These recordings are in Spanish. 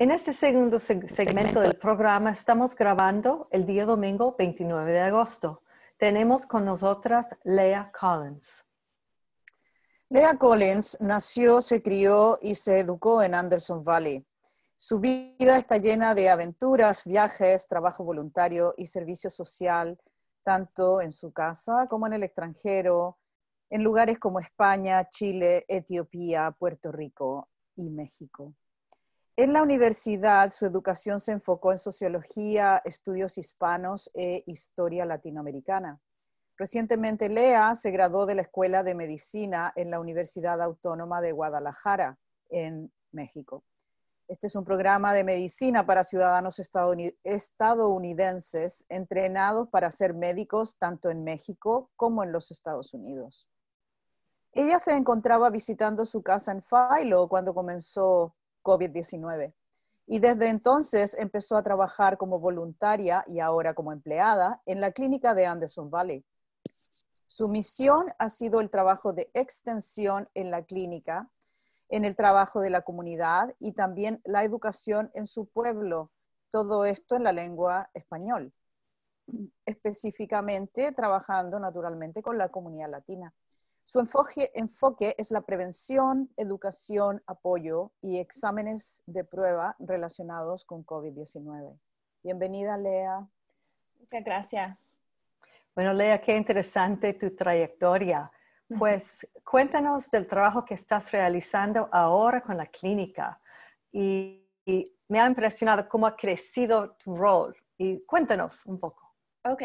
En este segundo segmento del programa estamos grabando el día domingo 29 de agosto. Tenemos con nosotras Lea Collins. Lea Collins nació, se crió y se educó en Anderson Valley. Su vida está llena de aventuras, viajes, trabajo voluntario y servicio social, tanto en su casa como en el extranjero, en lugares como España, Chile, Etiopía, Puerto Rico y México. En la universidad su educación se enfocó en sociología, estudios hispanos e historia latinoamericana. Recientemente Lea se graduó de la Escuela de Medicina en la Universidad Autónoma de Guadalajara, en México. Este es un programa de medicina para ciudadanos estadounidenses entrenados para ser médicos tanto en México como en los Estados Unidos. Ella se encontraba visitando su casa en Philo cuando comenzó COVID-19. Y desde entonces empezó a trabajar como voluntaria y ahora como empleada en la clínica de Anderson Valley. Su misión ha sido el trabajo de extensión en la clínica, en el trabajo de la comunidad y también la educación en su pueblo, todo esto en la lengua español, específicamente trabajando naturalmente con la comunidad latina. Su enfoque, es la prevención, educación, apoyo y exámenes de prueba relacionados con COVID-19. Bienvenida, Lea. Muchas gracias. Bueno, Lea, qué interesante tu trayectoria. Pues cuéntanos del trabajo que estás realizando ahora con la clínica. Y, y, me ha impresionado cómo ha crecido tu rol. Y cuéntanos un poco. Ok,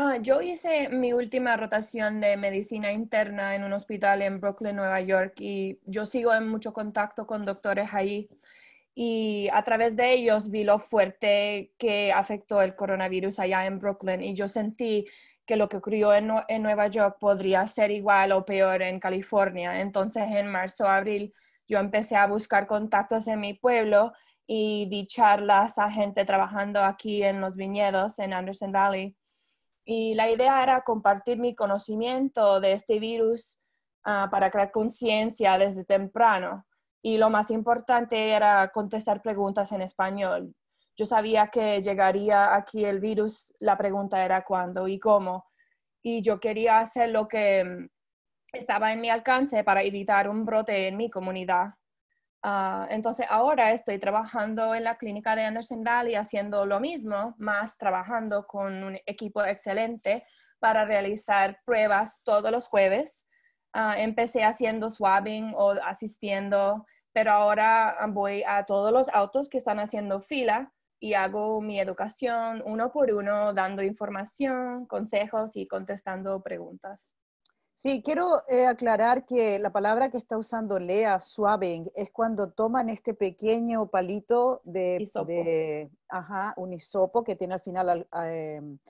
Ah, yo hice mi última rotación de medicina interna en un hospital en Brooklyn, Nueva York, y yo sigo en mucho contacto con doctores ahí. Y a través de ellos vi lo fuerte que afectó el coronavirus allá en Brooklyn. Y yo sentí que lo que ocurrió en, en Nueva York podría ser igual o peor en California. Entonces, en marzo, abril, yo empecé a buscar contactos en mi pueblo y di charlas a gente trabajando aquí en los viñedos, en Anderson Valley y la idea era compartir mi conocimiento de este virus ah, para crear conciencia desde temprano. Y lo más importante era contestar preguntas en español. Yo sabía que llegaría aquí el virus, la pregunta era cuándo y cómo. Y yo quería hacer lo que mm, estaba en mi alcance para evitar un brote en mi comunidad. Ah, entonces ahora estoy trabajando en la clínica de Anderson Valley haciendo lo mismo, más trabajando con un equipo excelente para realizar pruebas todos los jueves. Ah, empecé haciendo swabbing o asistiendo, pero ahora voy a todos los autos que están haciendo fila y hago mi educación uno por uno, dando información, consejos y contestando preguntas. Sí, quiero eh, aclarar que la palabra que está usando Lea, swabbing, es cuando toman este pequeño palito de, de ajá, un hisopo que tiene al final em,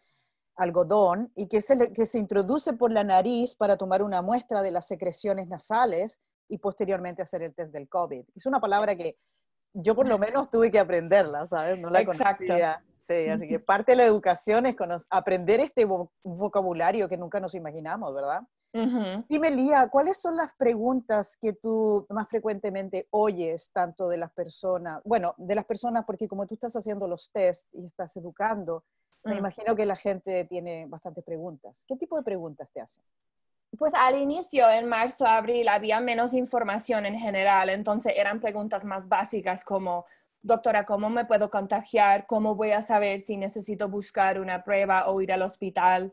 algodón y que se, que se introduce por la nariz para tomar una muestra de las secreciones nasales y posteriormente hacer el test del COVID. Es una palabra que yo por lo menos tuve que aprenderla, ¿sabes? No la Exacto. conocía. Sí, así que parte de la educación es aprender este vocabulario que nunca nos imaginamos, ¿verdad? Y Dime, Lía, ¿cuáles son las preguntas que tú más frecuentemente oyes tanto de las personas? Bueno, de las personas, porque como tú estás haciendo los test y estás educando, me mm. imagino que la gente tiene bastantes preguntas. ¿Qué tipo de preguntas te hacen? Pues al inicio, en marzo, abril, había menos información en general, entonces eran preguntas más básicas como, doctora, ¿cómo me puedo contagiar? ¿Cómo voy a saber si necesito buscar una prueba o ir al hospital?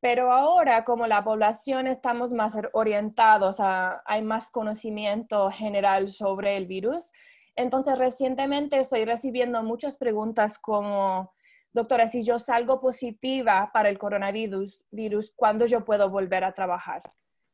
Pero ahora, como la población estamos más orientados, hay más conocimiento general sobre el virus. Entonces, recientemente estoy recibiendo muchas preguntas como, doctora, si yo salgo positiva para el coronavirus, virus, ¿cuándo yo puedo volver a trabajar?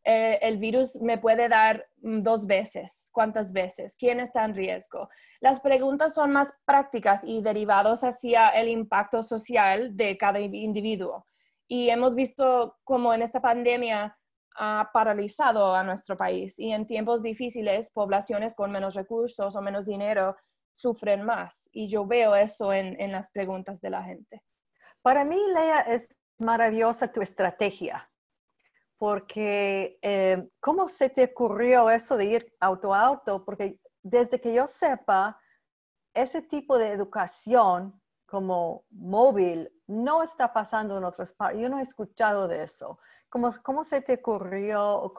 Eh, el virus me puede dar mm, dos veces, ¿cuántas veces? ¿Quién está en riesgo? Las preguntas son más prácticas y derivados hacia el impacto social de cada individuo. Y hemos visto cómo en esta pandemia ha paralizado a nuestro país y en tiempos difíciles poblaciones con menos recursos o menos dinero sufren más. Y yo veo eso en, las preguntas de la gente. Para mí, Lea, es maravillosa tu estrategia, porque eh, ¿cómo se te ocurrió eso de ir auto a auto? Porque desde que yo sepa, ese tipo de educación como móvil no está pasando en otras partes. Yo no he escuchado de eso. ¿Cómo, se te ocurrió?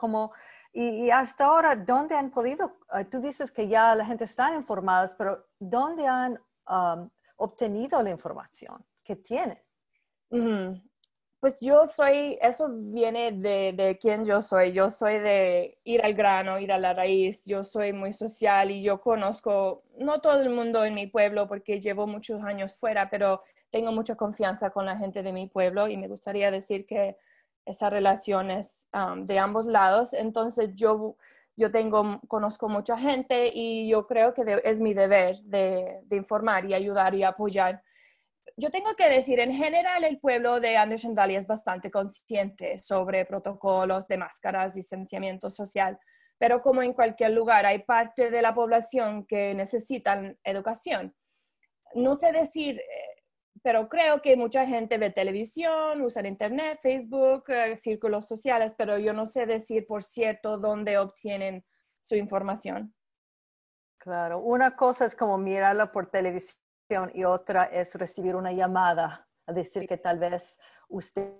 y, hasta ahora, ¿dónde han podido? Ah, tú dices que ya la gente está informada, pero ¿dónde han obtenido la información que tienen? Pues yo soy, eso viene de, de quién yo soy. Yo soy de ir al grano, ir a la raíz. Yo soy muy social y yo conozco, no todo el mundo en mi pueblo porque llevo muchos años fuera, pero tengo mucha confianza con la gente de mi pueblo y me gustaría decir que esas relaciones um, de ambos lados. Entonces yo, yo tengo, conozco mucha gente y yo creo que es mi deber de, de informar y ayudar y apoyar yo tengo que decir, en general el pueblo de Anderson Valley es bastante consciente sobre protocolos de máscaras, distanciamiento social, pero como en cualquier lugar hay parte de la población que necesitan educación. No sé decir, eh, pero creo que mucha gente ve televisión, usa internet, Facebook, eh, círculos sociales, pero yo no sé decir por cierto dónde obtienen su información. Claro, una cosa es como mirarla por televisión y otra es recibir una llamada a decir que tal vez usted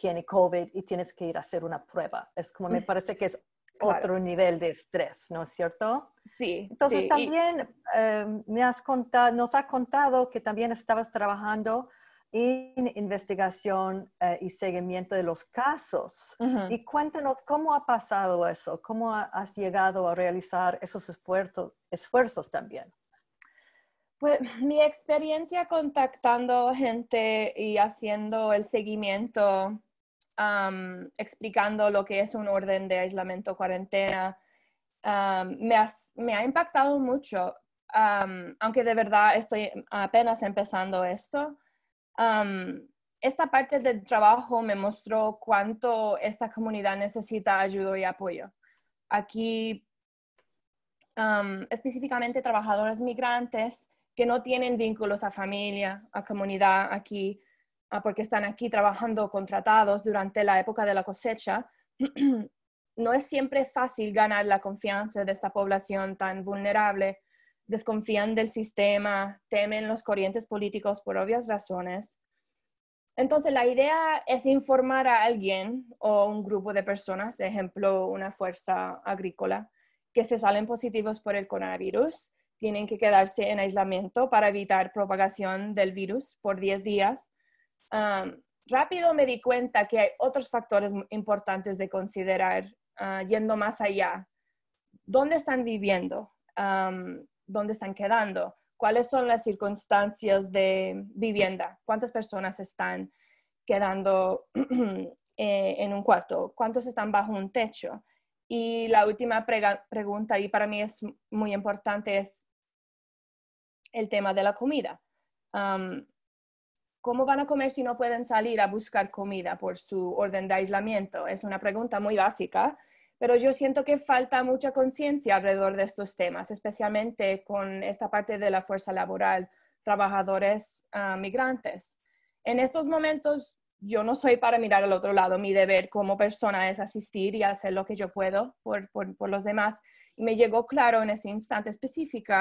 tiene COVID y tienes que ir a hacer una prueba. Es como me parece que es otro nivel de estrés, ¿no es cierto? Sí. Entonces también em, me has contado, nos ha contado que también estabas trabajando en investigación eh, y seguimiento de los casos. Y cuéntenos cómo ha pasado eso, cómo has llegado a realizar esos esfuerzos también. Pues, mi experiencia contactando gente y haciendo el seguimiento, explicando lo que es un orden de aislamiento, cuarentena, me, ha, impactado mucho, aunque de verdad estoy apenas empezando esto. esta parte del trabajo me mostró cuánto esta comunidad necesita ayuda y apoyo. Aquí, específicamente trabajadores migrantes, que no tienen vínculos a familia, a comunidad aquí, ah, porque están aquí trabajando contratados durante la época de la cosecha, no es siempre fácil ganar la confianza de esta población tan vulnerable. Desconfían del sistema, temen los corrientes políticos por obvias razones. Entonces, la idea es informar a alguien o un grupo de personas, ejemplo, una fuerza agrícola, que se salen positivos por el coronavirus tienen que quedarse en aislamiento para evitar propagación del virus por 10 días. rápido me di cuenta que hay otros factores importantes de considerar ah, yendo más allá. ¿Dónde están viviendo? ¿Dónde están quedando? ¿Cuáles son las circunstancias de vivienda? ¿Cuántas personas están quedando eh, en un cuarto? ¿Cuántos están bajo un techo? Y la última pregunta, y para mí es muy importante, es el tema de la comida. Um, ¿Cómo van a comer si no pueden salir a buscar comida por su orden de aislamiento? Es una pregunta muy básica, pero yo siento que falta mucha conciencia alrededor de estos temas, especialmente con esta parte de la fuerza laboral, trabajadores ah, migrantes. En estos momentos, yo no soy para mirar al otro lado. Mi deber como persona es asistir y hacer lo que yo puedo por, los demás. Y me llegó claro en ese instante específico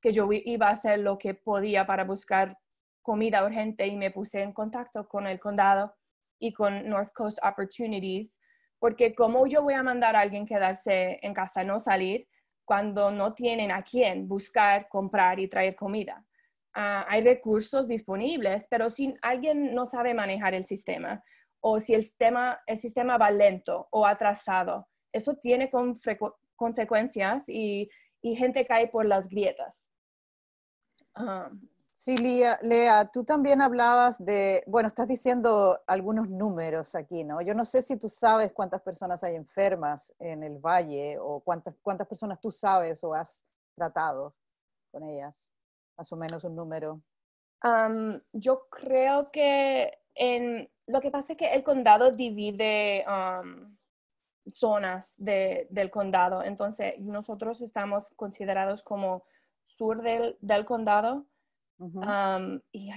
que yo iba a hacer lo que podía para buscar comida urgente y me puse en contacto con el condado y con North Coast Opportunities, porque cómo yo voy a mandar a alguien quedarse en casa, no salir, cuando no tienen a quién buscar, comprar y traer comida. Ah, hay recursos disponibles, pero si alguien no sabe manejar el sistema o si el sistema, va lento o atrasado, eso tiene consecuencias y gente cae por las grietas. Ah. sí, Lea, Lea, tú también hablabas de, bueno, estás diciendo algunos números aquí, ¿no? Yo no sé si tú sabes cuántas personas hay enfermas en el valle o cuántas, personas tú sabes o has tratado con ellas, más o menos un número. yo creo que en, lo que pasa es que el condado divide zonas del condado, entonces nosotros estamos considerados como sur del, condado. y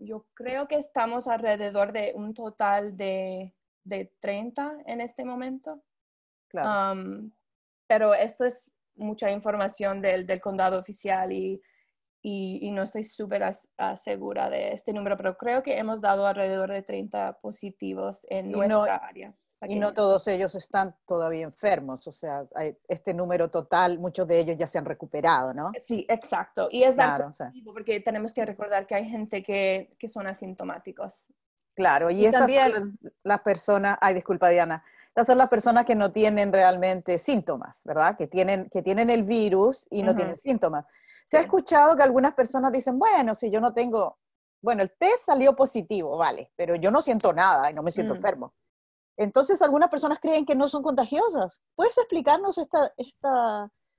yo creo que estamos alrededor de un total de, 30 en este momento. pero esto es mucha información del, condado oficial y, y, no estoy súper segura de este número, pero creo que hemos dado alrededor de 30 positivos en nuestra área. Y no todos ellos están todavía enfermos, o sea, este número total, muchos de ellos ya se han recuperado, ¿no? Sí, exacto. Y es claro, porque tenemos que recordar que hay gente que, que son asintomáticos. Claro, y, estas son las personas, ay, disculpa Diana, estas son las personas que no tienen realmente síntomas, ¿verdad? Que tienen, que tienen el virus y no tienen síntomas. Se ha escuchado que algunas personas dicen, bueno, si yo no tengo, bueno, el test salió positivo, vale, pero yo no siento nada y no me siento mm. enfermo. Entonces, algunas personas creen que no son contagiosas. ¿Puedes explicarnos esta,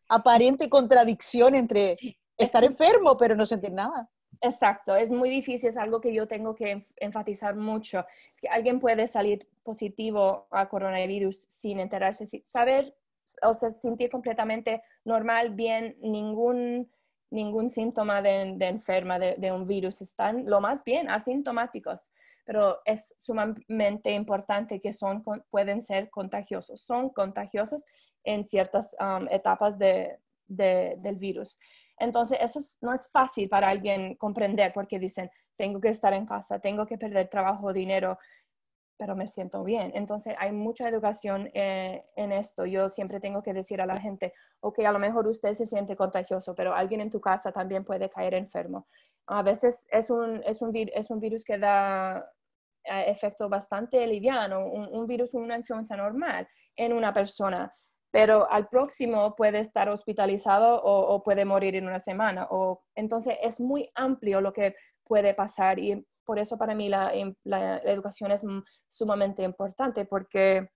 aparente contradicción entre estar enfermo pero no sentir nada? Exacto, es muy difícil, es algo que yo tengo que enfatizar mucho. Es que alguien puede salir positivo a coronavirus sin enterarse, sin saber, o sea, sentir completamente normal, bien, ningún, ningún síntoma de, enferma de, un virus. Están lo más bien asintomáticos pero es sumamente importante que son, pueden ser contagiosos. Son contagiosos en ciertas um, etapas del virus. Entonces, eso no es fácil para alguien comprender porque dicen, tengo que estar en casa, tengo que perder trabajo, dinero, pero me siento bien. Entonces, hay mucha educación eh, en esto. Yo siempre tengo que decir a la gente, ok, a lo mejor usted se siente contagioso, pero alguien en tu casa también puede caer enfermo a veces es un, es un, es un virus que da eh, efecto bastante liviano, un, virus, una influenza normal en una persona, pero al próximo puede estar hospitalizado o, puede morir en una semana. O, entonces es muy amplio lo que puede pasar y por eso para mí la, la educación es sumamente importante porque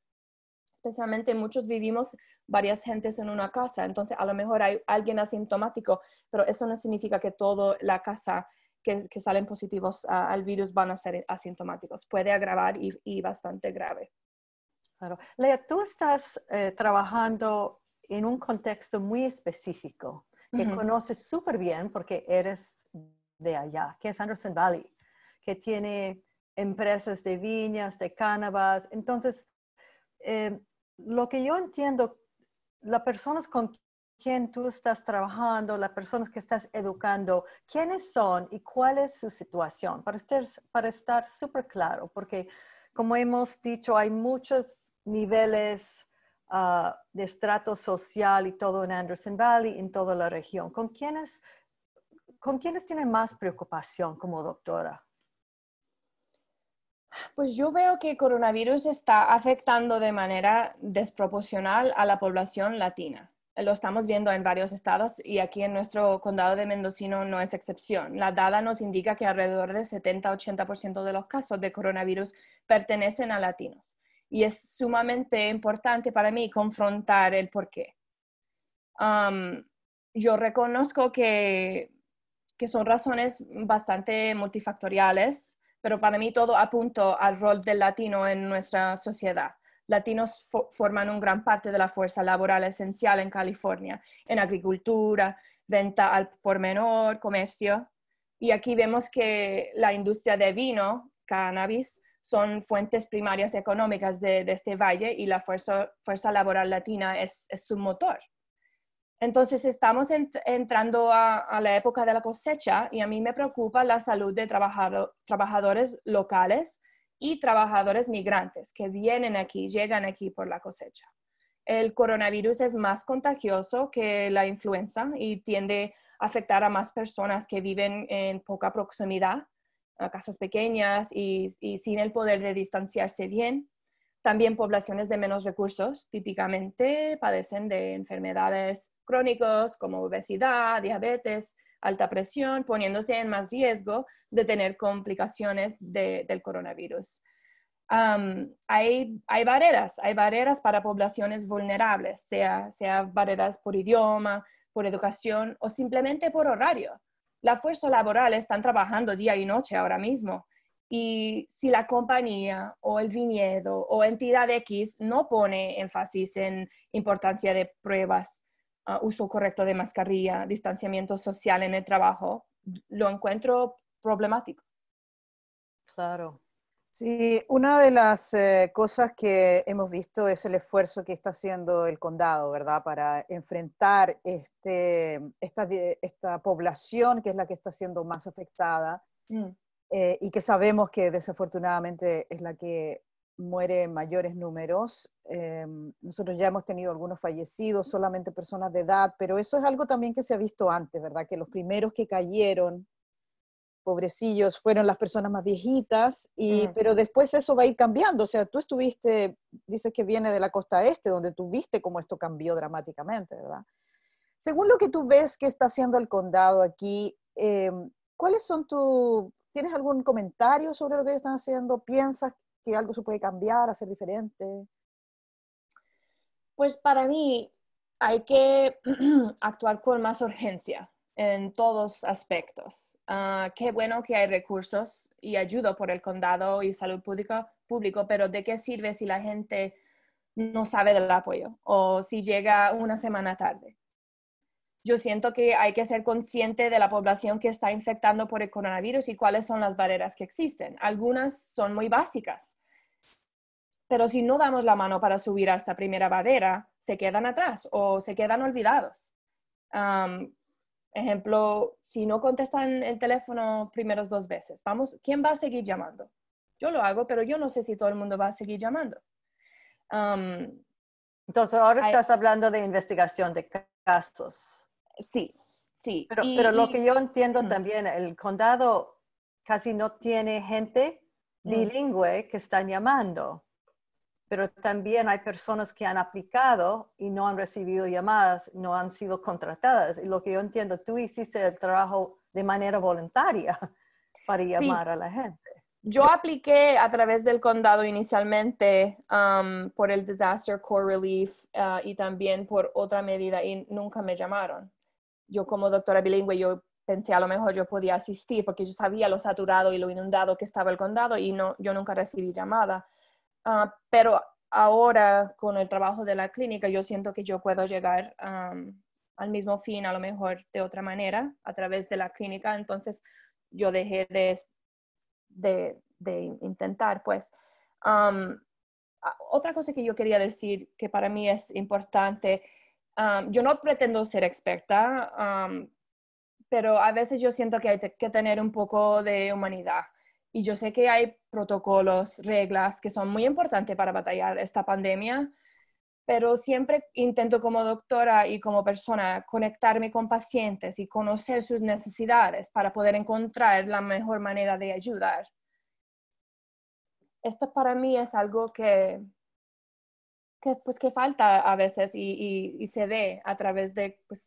especialmente muchos vivimos varias gentes en una casa, entonces a lo mejor hay alguien asintomático, pero eso no significa que toda la casa que, que salen positivos al virus van a ser asintomáticos. Puede agravar y, y bastante grave. Claro. Lea, tú estás eh, trabajando en un contexto muy específico que conoces súper bien porque eres de allá, que es Anderson Valley, que tiene empresas de viñas, de cannabis. Entonces, eh, lo que yo entiendo, las personas con quien tú estás trabajando, las personas que estás educando, quiénes son y cuál es su situación, para estar, para súper claro, porque como hemos dicho, hay muchos niveles ah, de estrato social y todo en Anderson Valley, en toda la región. ¿Con quiénes, ¿Con quiénes tienen más preocupación como doctora? Pues yo veo que el coronavirus está afectando de manera desproporcional a la población latina. Lo estamos viendo en varios estados y aquí en nuestro condado de Mendocino no es excepción. La dada nos indica que alrededor del 70-80% de los casos de coronavirus pertenecen a latinos. Y es sumamente importante para mí confrontar el porqué. qué. Um, yo reconozco que son razones bastante multifactoriales pero para mí todo apunta al rol del latino en nuestra sociedad. Latinos forman un gran parte de la fuerza laboral esencial en California, en agricultura, venta al por menor, comercio. Y aquí vemos que la industria de vino, cannabis, son fuentes primarias económicas de, este valle y la fuerza, laboral latina es su motor. Entonces estamos entrando a, la época de la cosecha y a mí me preocupa la salud de trabajadores locales y trabajadores migrantes que vienen aquí, llegan aquí por la cosecha. El coronavirus es más contagioso que la influenza y tiende a afectar a más personas que viven en poca proximidad, a casas pequeñas y sin el poder de distanciarse bien. También poblaciones de menos recursos típicamente padecen de enfermedades crónicas como obesidad, diabetes, alta presión, poniéndose en más riesgo de tener complicaciones del coronavirus. hay, barreras, hay barreras para poblaciones vulnerables, sea, sea barreras por idioma, por educación o simplemente por horario. La fuerza laboral están trabajando día y noche ahora mismo y si la compañía o el viñedo o entidad X no pone énfasis en importancia de pruebas, ah, uso correcto de mascarilla, distanciamiento social en el trabajo, lo encuentro problemático. Claro. Sí, una de las eh, cosas que hemos visto es el esfuerzo que está haciendo el condado, ¿verdad? Para enfrentar este, esta, esta población que es la que está siendo más afectada. Mm. Eh, y que sabemos que desafortunadamente es la que muere en mayores números. Eh, nosotros ya hemos tenido algunos fallecidos, solamente personas de edad, pero eso es algo también que se ha visto antes, ¿verdad? Que los primeros que cayeron, pobrecillos, fueron las personas más viejitas, y, pero después eso va a ir cambiando. O sea, tú estuviste, dices que viene de la costa este, donde tú viste cómo esto cambió dramáticamente, ¿verdad? Según lo que tú ves que está haciendo el condado aquí, eh, ¿cuáles son tus ¿Tienes algún comentario sobre lo que están haciendo? ¿Piensas que algo se puede cambiar, hacer diferente? Pues para mí hay que actuar con más urgencia en todos aspectos. Ah, qué bueno que hay recursos y ayuda por el condado y salud pública, público, pero ¿de qué sirve si la gente no sabe del apoyo o si llega una semana tarde? yo siento que hay que ser consciente de la población que está infectando por el coronavirus y cuáles son las barreras que existen. Algunas son muy básicas, pero si no damos la mano para subir a esta primera barrera, se quedan atrás o se quedan olvidados. ejemplo, si no contestan el teléfono primeros dos veces, vamos, ¿quién va a seguir llamando? Yo lo hago, pero yo no sé si todo el mundo va a seguir llamando. Entonces, ahora estás hablando de investigación de casos. Sí, sí. Pero, lo que yo entiendo mm. también, el condado casi no tiene gente bilingüe mm. que están llamando, pero también hay personas que han aplicado y no han recibido llamadas, no han sido contratadas. Y lo que yo entiendo, tú hiciste el trabajo de manera voluntaria para llamar a la gente. Yo apliqué a través del condado inicialmente um, por el Disaster Core Relief uh, y también por otra medida y nunca me llamaron yo como doctora bilingüe, yo pensé a lo mejor yo podía asistir porque yo sabía lo saturado y lo inundado que estaba el condado y no, yo nunca recibí llamada. Ah, pero ahora con el trabajo de la clínica yo siento que yo puedo llegar al mismo fin a lo mejor de otra manera a través de la clínica. Entonces yo dejé de, intentar pues. otra cosa que yo quería decir que para mí es importante yo no pretendo ser experta, pero a veces yo siento que hay que tener un poco de humanidad. Y yo sé que hay protocolos, reglas que son muy importantes para batallar esta pandemia, pero siempre intento como doctora y como persona conectarme con pacientes y conocer sus necesidades para poder encontrar la mejor manera de ayudar. Esto para mí es algo que pues, que falta a veces y, se ve a través de pues,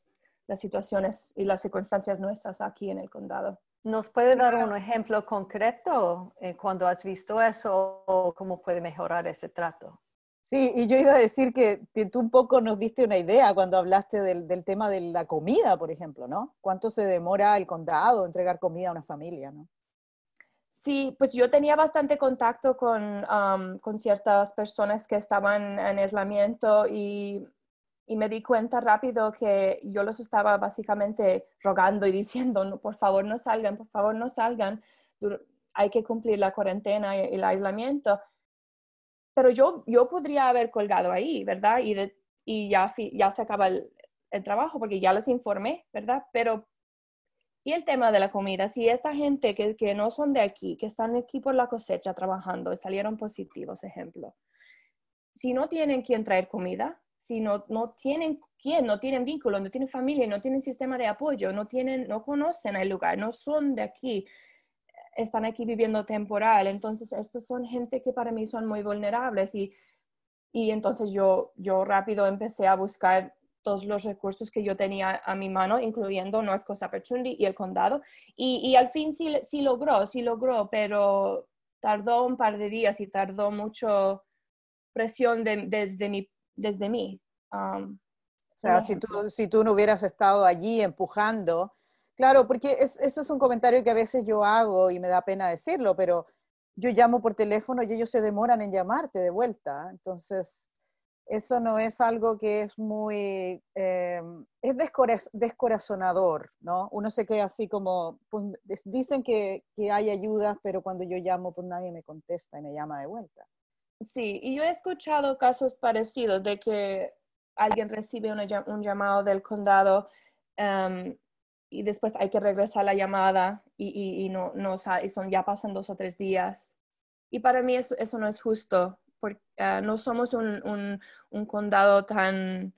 las situaciones y las circunstancias nuestras aquí en el condado. ¿Nos puede dar un ejemplo concreto eh, cuando has visto eso o cómo puede mejorar ese trato? Sí, y yo iba a decir que tú un poco nos diste una idea cuando hablaste del, del, tema de la comida, por ejemplo, ¿no? ¿Cuánto se demora el condado entregar comida a una familia, ¿no? Sí, pues yo tenía bastante contacto con, ciertas personas que estaban en aislamiento y, me di cuenta rápido que yo los estaba básicamente rogando y diciendo, no, por favor no salgan, por favor no salgan, hay que cumplir la cuarentena y el aislamiento. Pero yo, yo podría haber colgado ahí, ¿verdad? Y, y ya, ya se acaba el, el trabajo porque ya les informé, ¿verdad? Pero y el tema de la comida, si esta gente que, que no son de aquí, que están aquí por la cosecha trabajando y salieron positivos, ejemplo, si no tienen quien traer comida, si no, no tienen quién, no tienen vínculo, no tienen familia, no tienen sistema de apoyo, no, tienen, no conocen el lugar, no son de aquí, están aquí viviendo temporal. Entonces, estos son gente que para mí son muy vulnerables y, y entonces yo, yo rápido empecé a buscar todos los recursos que yo tenía a mi mano, incluyendo North Coast Opportunity y el condado. Y, al fin sí, logró, sí logró, pero tardó un par de días y tardó mucho presión desde, mi, desde mí. Um, o sea, si tú, si tú no hubieras estado allí empujando, claro, porque eso es un comentario que a veces yo hago y me da pena decirlo, pero yo llamo por teléfono y ellos se demoran en llamarte de vuelta. Entonces, eso no es algo que es muy, em, es descorazonador, ¿no? Uno se queda así como, pues, dicen que, hay ayudas, pero cuando yo llamo, pues nadie me contesta y me llama de vuelta. Sí, y yo he escuchado casos parecidos de que alguien recibe un llamado del condado em, y después hay que regresar la llamada y, no, no son, ya pasan dos o tres días. Y para mí eso, eso no es justo porque ah, no somos un, condado tan,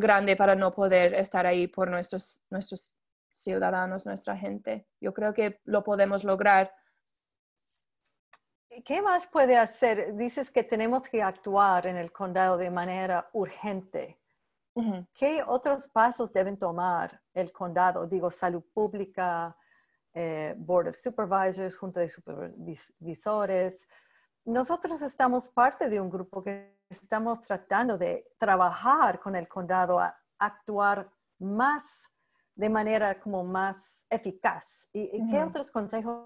grande para no poder estar ahí por nuestros, nuestros ciudadanos, nuestra gente. Yo creo que lo podemos lograr. ¿Qué más puede hacer? Dices que tenemos que actuar en el condado de manera urgente. ¿Qué otros pasos deben tomar el condado? Digo, salud pública, eh, Board of Supervisors, Junta de Supervisores, nosotros estamos parte de un grupo que estamos tratando de trabajar con el condado a actuar más de manera como más eficaz. ¿Y, qué otros consejos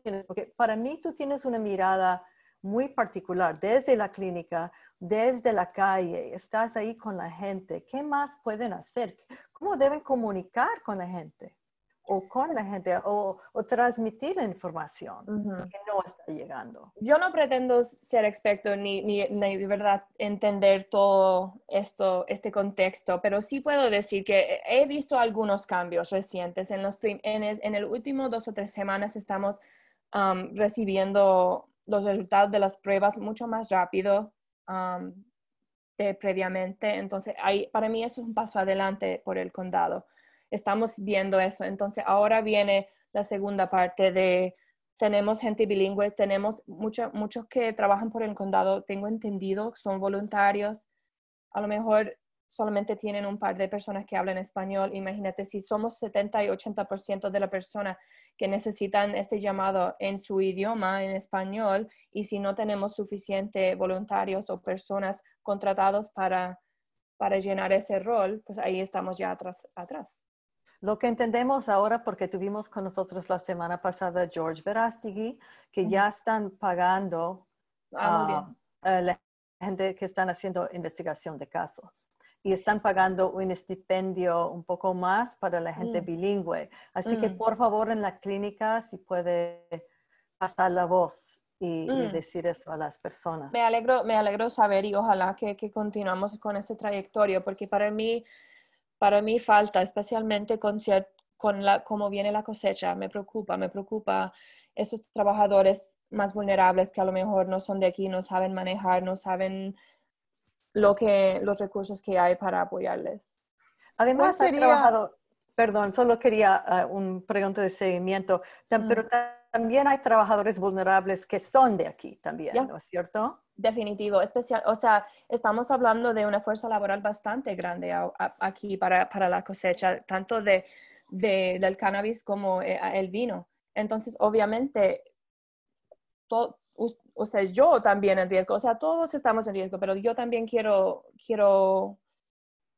tienes? Porque para mí tú tienes una mirada muy particular desde la clínica, desde la calle, estás ahí con la gente. ¿Qué más pueden hacer? ¿Cómo deben comunicar con la gente? o con la gente o, transmitir la información que no está llegando. Yo no pretendo ser experto ni, ni, de verdad entender todo esto, este contexto, pero sí puedo decir que he visto algunos cambios recientes. En, los en, el, en el último dos o tres semanas estamos recibiendo los resultados de las pruebas mucho más rápido de previamente. Entonces, para mí eso es un paso adelante por el condado estamos viendo eso. Entonces ahora viene la segunda parte de tenemos gente bilingüe, tenemos muchos que trabajan por el condado, tengo entendido, son voluntarios. A lo mejor solamente tienen un par de personas que hablan español. Imagínate si somos 70 y 80% de la persona que necesitan este llamado en su idioma, en español, y si no tenemos suficiente voluntarios o personas contratados para, para llenar ese rol, pues ahí estamos ya atrás. atrás. Lo que entendemos ahora, porque tuvimos con nosotros la semana pasada George Verástigui, que ya están pagando ah, ah, a la gente que están haciendo investigación de casos. Y están pagando un estipendio un poco más para la gente mm. bilingüe. Así que mm. por favor en la clínica, si puede pasar la voz y, mm. decir eso a las personas. Me alegro, me alegro saber y ojalá que, que continuamos con ese trayectoria, porque para mí para mí falta, especialmente con, con la, cómo viene la cosecha. Me preocupa, me preocupa esos trabajadores más vulnerables que a lo mejor no son de aquí, no saben manejar, no saben lo que, los recursos que hay para apoyarles. Además, sería... perdón, solo quería ah, un pregunta de seguimiento, mm. pero también hay trabajadores vulnerables que son de aquí también, ¿no es cierto? Definitivo, especial, o sea, estamos hablando de una fuerza laboral bastante grande aquí para, para, la cosecha, tanto de, del cannabis como eh, el vino. Entonces, obviamente, o sea, yo también en riesgo, o sea, todos estamos en riesgo, pero yo también quiero, quiero,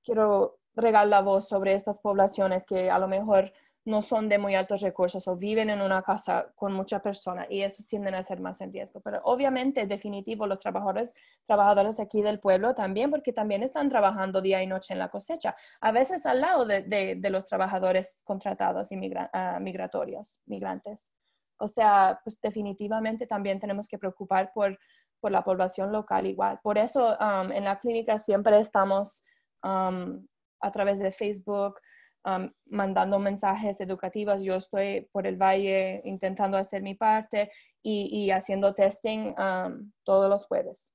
quiero regalar la voz sobre estas poblaciones que a lo mejor no son de muy altos recursos o viven en una casa con mucha persona y esos tienden a ser más en riesgo. Pero obviamente, definitivo, los trabajadores, trabajadores aquí del pueblo también, porque también están trabajando día y noche en la cosecha, a veces al lado de, los trabajadores contratados y ah, migratorios, migrantes. O sea, pues definitivamente también tenemos que preocupar por, la población local igual. Por eso en la clínica siempre estamos a través de Facebook, mandando mensajes educativos, yo estoy por el valle intentando hacer mi parte y, haciendo testing todos los jueves.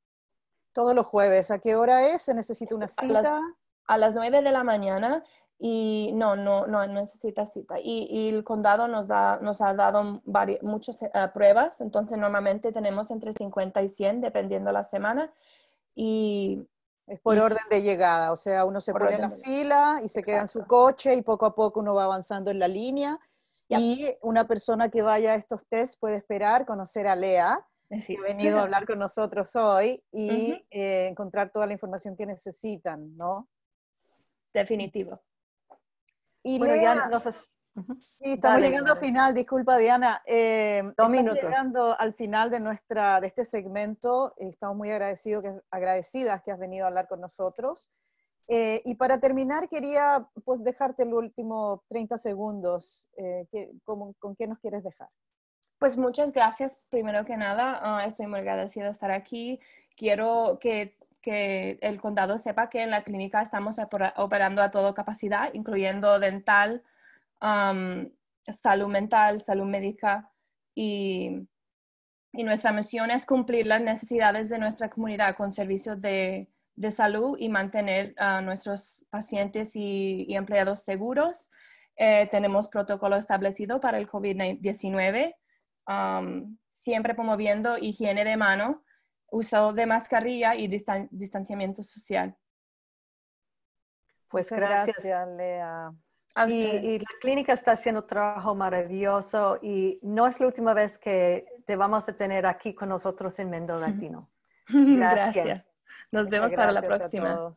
Todos los jueves, ¿a qué hora es? ¿Se necesita una cita? A las, 9 de la mañana y no, no, no necesita cita. Y, el condado nos, da, nos ha dado muchas eh, pruebas, entonces normalmente tenemos entre 50 y 100 dependiendo la semana. Y es por orden de llegada, o sea, uno se pone en la fila y se queda en su coche y poco a poco uno va avanzando en la línea. Y una persona que vaya a estos test puede esperar conocer a Lea, eh, que ha venido a hablar con nosotros hoy, y eh, encontrar toda la información que necesitan, ¿no? Definitivo. Y y estamos llegando al final, disculpa Diana. Eh, Dos minutos. llegando al final de, nuestra, de este segmento. Estamos muy agradecidos que, agradecidas que has venido a hablar con nosotros. Eh, y para terminar, quería pues, dejarte el último 30 segundos. Eh, ¿Con qué nos quieres dejar? Pues muchas gracias, primero que nada. Ah, estoy muy agradecida de estar aquí. Quiero que que el condado sepa que en la clínica estamos operando a toda capacidad, incluyendo dental, salud mental, salud médica y, y, nuestra misión es cumplir las necesidades de nuestra comunidad con servicios de, de salud y mantener a nuestros pacientes y, empleados seguros. Eh, tenemos protocolo establecido para el COVID-19, siempre promoviendo higiene de mano, uso de mascarilla y distanciamiento social. Pues gracias. gracias, Lea. Y, la clínica está haciendo un trabajo maravilloso y no es la última vez que te vamos a tener aquí con nosotros en Mendo Latino. Gracias. Nos vemos para la próxima.